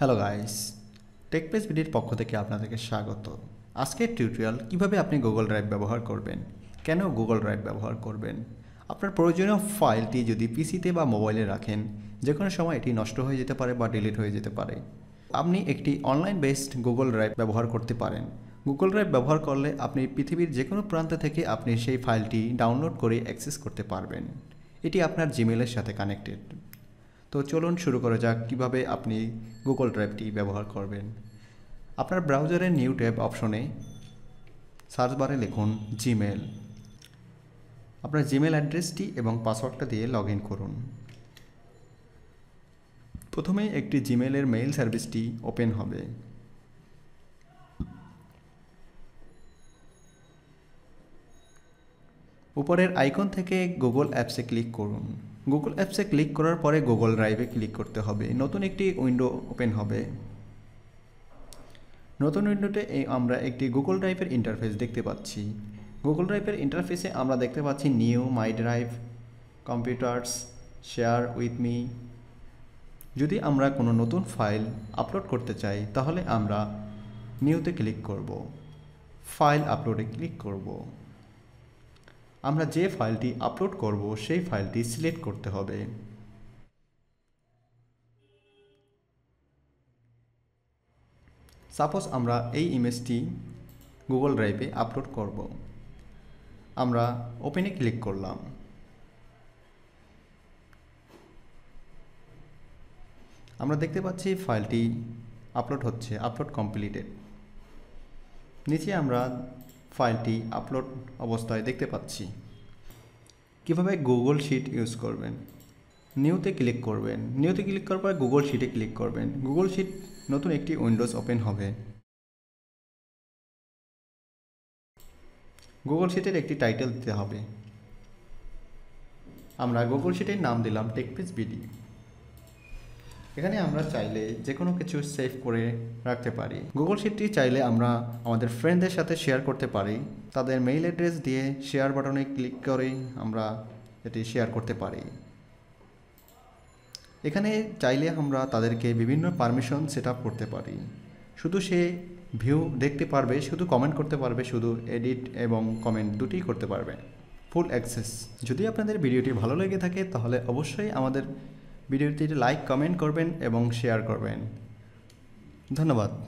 hello guys টেকপেস বিডির পক্ষ থেকে আপনাদেরকে স্বাগত আজকের টিউটোরিয়াল কিভাবে আপনি গুগল ড্রাইভ ব্যবহার করবেন কেন গুগল ড্রাইভ ব্যবহার করবেন আপনার প্রয়োজনীয় ফাইলটি যদি পিসিতে বা মোবাইলে রাখেন যে কোনো সময় এটি নষ্ট হয়ে যেতে পারে বা ডিলিট হয়ে যেতে পারে আপনি একটি অনলাইন বেসড গুগল ড্রাইভ ব্যবহার করতে পারেন গুগল ড্রাইভ ব্যবহার করলে আপনি পৃথিবীর যে কোনো প্রান্ত থেকে আপনি সেই ফাইলটি ডাউনলোড করে অ্যাক্সেস করতে পারবেন এটি আপনার জিমেলের সাথে কানেক্টেড তো চলুন শুরু করা যাক কিভাবে আপনি গুগল ড্রাইভটি ব্যবহার করবেন আপনার ব্রাউজারে নিউ ট্যাব অপশনে সার্চ বারে লিখুন জিমেল আপনার জিমেল অ্যাড্রেসটি এবং পাসওয়ার্ডটা দিয়ে লগ করুন প্রথমে একটি জিমেলের মেইল সার্ভিসটি ওপেন হবে উপরের আইকন থেকে গুগল অ্যাপসে ক্লিক করুন গুগল অ্যাপসে ক্লিক করার পরে গুগল ড্রাইভে ক্লিক করতে হবে নতুন একটি উইন্ডো ওপেন হবে নতুন উইন্ডোতে আমরা একটি গুগল ড্রাইভের ইন্টারফেস দেখতে পাচ্ছি গুগল ড্রাইভের ইন্টারফেসে আমরা দেখতে পাচ্ছি new My Drive computers share with me যদি আমরা কোনো নতুন ফাইল আপলোড করতে চাই তাহলে আমরা নিউতে ক্লিক করব ফাইল আপলোডে ক্লিক করব আমরা যে ফাইলটি আপলোড করব সেই ফাইলটি সিলেক্ট করতে হবে সাপোজ আমরা এই ইমেজটি গুগল ড্রাইভে আপলোড করব আমরা ওপেনে ক্লিক করলাম আমরা দেখতে পাচ্ছি ফাইলটি আপলোড হচ্ছে আপলোড কমপ্লিটেড নিচে আমরা ফাইলটি আপলোড অবস্থায় দেখতে পাচ্ছি কিভাবে গুগল শিট ইউজ করবেন নিউতে ক্লিক করবেন নিউতে ক্লিক করার পর গুগল শিটে ক্লিক করবেন গুগল শিট নতুন একটি উইন্ডোজ ওপেন হবে গুগল শিটের একটি টাইটেল দিতে হবে আমরা গুগল শিটের নাম দিলাম টেকপিস বিডি এখানে আমরা চাইলে যে কোনো কিছু সেভ করে রাখতে পারি গুগল শিটটি চাইলে আমরা আমাদের ফ্রেন্ডদের সাথে শেয়ার করতে পারি তাদের মেইল অ্যাড্রেস দিয়ে শেয়ার বাটনে ক্লিক করে আমরা এটি শেয়ার করতে পারি এখানে চাইলে আমরা তাদেরকে বিভিন্ন পারমিশন সেট করতে পারি শুধু সে ভিউ দেখতে পারবে শুধু কমেন্ট করতে পারবে শুধু এডিট এবং কমেন্ট দুটি করতে পারবে ফুল অ্যাক্সেস যদি আপনাদের ভিডিওটি ভালো লেগে থাকে তাহলে অবশ্যই আমাদের ভিডিওটিতে লাইক কমেন্ট করবেন এবং শেয়ার করবেন ধন্যবাদ